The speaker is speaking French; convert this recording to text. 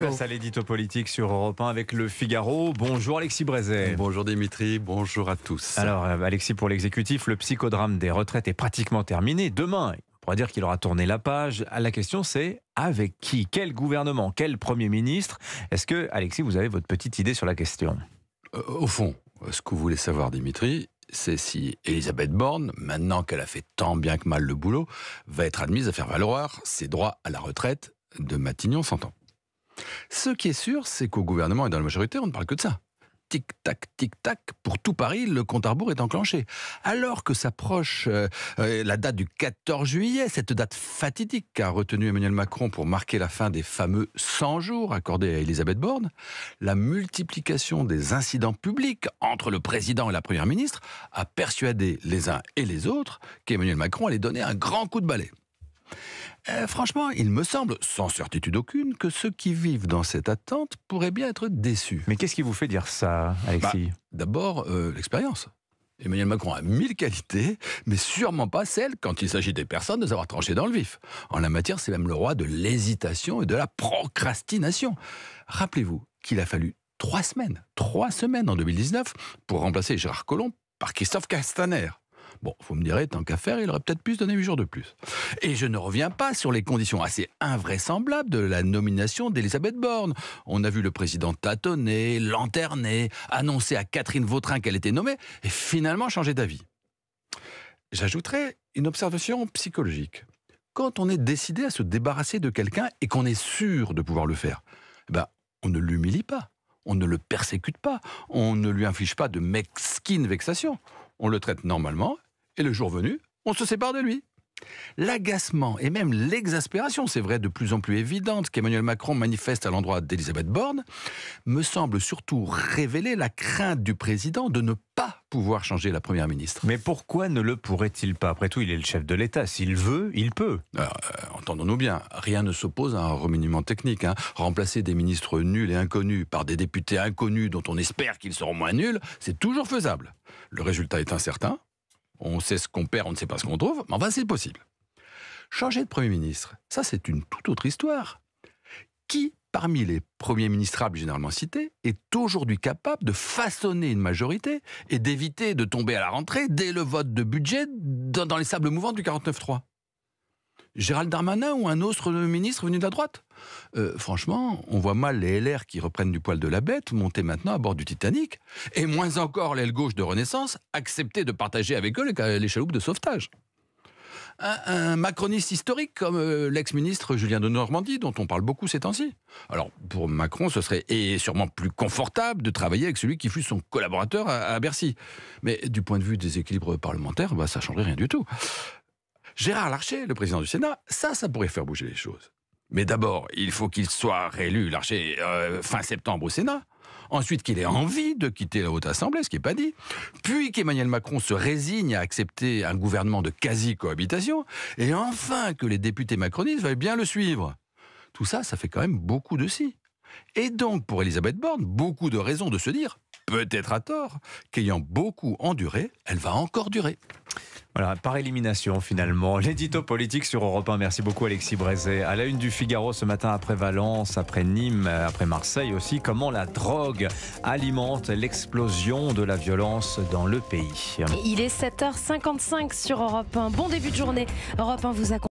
Place à l'édito politique sur Europe 1 avec le Figaro. Bonjour Alexis Brézet. Bonjour Dimitri, bonjour à tous. Alors euh, Alexis, pour l'exécutif, le psychodrame des retraites est pratiquement terminé. Demain, on pourrait dire qu'il aura tourné la page. La question c'est avec qui Quel gouvernement Quel Premier ministre Est-ce que, Alexis, vous avez votre petite idée sur la question euh, Au fond, ce que vous voulez savoir Dimitri, c'est si Elisabeth Borne, maintenant qu'elle a fait tant bien que mal le boulot, va être admise à faire valoir ses droits à la retraite de matignon ans. Ce qui est sûr, c'est qu'au gouvernement et dans la majorité, on ne parle que de ça. Tic-tac, tic-tac, pour tout Paris, le compte à rebours est enclenché. Alors que s'approche euh, euh, la date du 14 juillet, cette date fatidique qu'a retenue Emmanuel Macron pour marquer la fin des fameux 100 jours accordés à Elisabeth Borne, la multiplication des incidents publics entre le président et la première ministre a persuadé les uns et les autres qu'Emmanuel Macron allait donner un grand coup de balai. Euh, franchement, il me semble, sans certitude aucune, que ceux qui vivent dans cette attente pourraient bien être déçus. Mais qu'est-ce qui vous fait dire ça, Alexis bah, D'abord, euh, l'expérience. Emmanuel Macron a mille qualités, mais sûrement pas celle, quand il s'agit des personnes, de savoir trancher dans le vif. En la matière, c'est même le roi de l'hésitation et de la procrastination. Rappelez-vous qu'il a fallu trois semaines, trois semaines en 2019, pour remplacer Gérard Collomb par Christophe Castaner. Bon, vous me direz, tant qu'à faire, il aurait peut-être pu se donner 8 jours de plus. Et je ne reviens pas sur les conditions assez invraisemblables de la nomination d'Elisabeth Borne. On a vu le président tâtonner, lanterner, annoncer à Catherine Vautrin qu'elle était nommée, et finalement changer d'avis. J'ajouterai une observation psychologique. Quand on est décidé à se débarrasser de quelqu'un et qu'on est sûr de pouvoir le faire, eh ben, on ne l'humilie pas, on ne le persécute pas, on ne lui inflige pas de skin vexation. On le traite normalement et le jour venu, on se sépare de lui. L'agacement et même l'exaspération, c'est vrai de plus en plus évidente, qu'Emmanuel Macron manifeste à l'endroit d'Elisabeth Borne, me semble surtout révéler la crainte du président de ne pas pouvoir changer la première ministre. Mais pourquoi ne le pourrait-il pas Après tout, il est le chef de l'État. S'il veut, il peut. Euh, entendons-nous bien, rien ne s'oppose à un remaniement technique. Hein. Remplacer des ministres nuls et inconnus par des députés inconnus dont on espère qu'ils seront moins nuls, c'est toujours faisable. Le résultat est incertain, on sait ce qu'on perd, on ne sait pas ce qu'on trouve, mais enfin c'est possible. Changer de Premier ministre, ça c'est une toute autre histoire. Qui, parmi les premiers ministrables généralement cités, est aujourd'hui capable de façonner une majorité et d'éviter de tomber à la rentrée dès le vote de budget dans les sables mouvants du 49-3 Gérald Darmanin ou un autre ministre venu de la droite. Euh, franchement, on voit mal les LR qui reprennent du poil de la bête monter maintenant à bord du Titanic, et moins encore l'aile gauche de Renaissance accepter de partager avec eux les, chaloupes de sauvetage. Un, macroniste historique comme euh, l'ex-ministre Julien de Normandie, dont on parle beaucoup ces temps-ci. Alors, pour Macron, ce serait et sûrement plus confortable de travailler avec celui qui fut son collaborateur à, Bercy. Mais du point de vue des équilibres parlementaires, ça bah, ça changerait rien du tout. Gérard Larcher, le président du Sénat, ça, ça pourrait faire bouger les choses. Mais d'abord, il faut qu'il soit réélu, Larcher, euh, fin septembre au Sénat. Ensuite, qu'il ait envie de quitter la Haute Assemblée, ce qui n'est pas dit. Puis qu'Emmanuel Macron se résigne à accepter un gouvernement de quasi-cohabitation. Et enfin, que les députés macronistes veuillent bien le suivre. Tout ça, ça fait quand même beaucoup de si. Et donc, pour Elisabeth Borne, beaucoup de raisons de se dire peut-être à tort, qu'ayant beaucoup enduré, elle va encore durer. Voilà, par élimination finalement. L'édito politique sur Europe 1. Merci beaucoup Alexis Brézet. À la une du Figaro ce matin après Valence, après Nîmes, après Marseille aussi, comment la drogue alimente l'explosion de la violence dans le pays. Il est 7h55 sur Europe 1. Bon début de journée. Europe 1 vous accompagne.